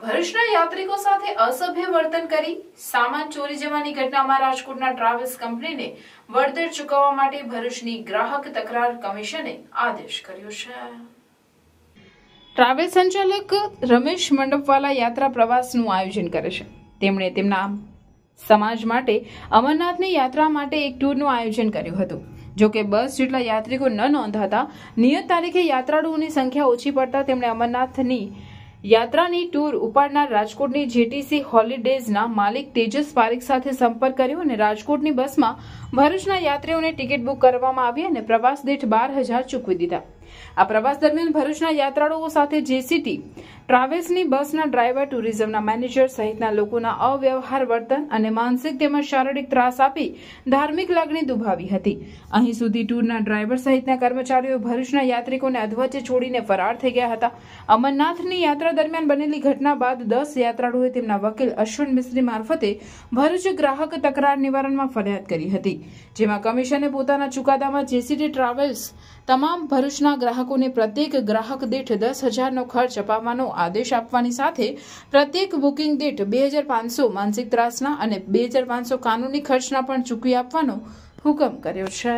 ભરૂચના યાત્રિકો સાથે અસભ્ય વર્તન કરી સામાન ચોરી જવાની ઘટનામાં રાજકોટના ટ્રાવેલ્સ કંપનીને વળતર ચૂકવવા માટે ભરૂચની ગ્રાહક તકરાર કમિશને આદેશ કર્યો છે ટ્રાવેલ સંચાલક રમેશ મંડપવાલા યાત્રા પ્રવાસનું આયોજન કરે છે તેમણે તેમના સમાજ માટે અમરનાથની યાત્રા માટે એક ટૂરનું આયોજન કર્યું હતું જોકે બસ જેટલા યાત્રિકો ન નોંધાતા નિયત તારીખે યાત્રાળુઓની સંખ્યા ઓછી પડતા તેમણે અમરનાથની યાત્રાની ટૂર ઉપાડનાર રાજકોટની જેટીસી હોલિડેઝના માલિક તેજસ પારેખ સાથે સંપર્ક કર્યો અને રાજકોટની બસમાં ભરૂચના યાત્રીઓને ટિકિટ બુક કરવામાં આવી અને પ્રવાસ દીઠ બાર હજાર ચૂકવી દીધા આ પ્રવાસ દરમિયાન ભરૂચના યાત્રાળુઓ સાથે જેસીટી ટ્રાવેલ્સની બસના ડ્રાઈવર ટુરિઝમના મેનેજર સહિતના લોકોના અવ્યવહાર વર્તન અને માનસિક તેમજ શારીરિક ત્રાસ આપી ધાર્મિક લાગણી દુભાવી હતી અહીં સુધી ટૂરના ડ્રાઈવર સહિતના કર્મચારીઓ ભરૂચના યાત્રિકોને અધવચ્ચે છોડીને ફરાર થઈ ગયા હતા અમરનાથની યાત્રા દરમિયાન બનેલી ઘટના બાદ દસ યાત્રાળુએ તેમના વકીલ અશ્વિન મિશ્રી મારફતે ભરૂચ ગ્રાહક તકરાર નિવારણમાં ફરિયાદ કરી હતી જેમાં કમિશને પોતાના ચુકાદામાં જેસીડી ટ્રાવેલ્સ તમામ ભરૂચના ગ્રાહકોને પ્રત્યેક ગ્રાહક દીઠ દસ હજારનો ખર્ચ અપાવવાનો આદેશ આપવાની સાથે પ્રત્યેક બુકિંગ દીઠ બે હજાર પાંચસો માનસિક ત્રાસના અને બે હજાર પાંચસો કાનૂની ખર્ચના પણ ચૂકવી આપવાનો હુકમ કર્યો છે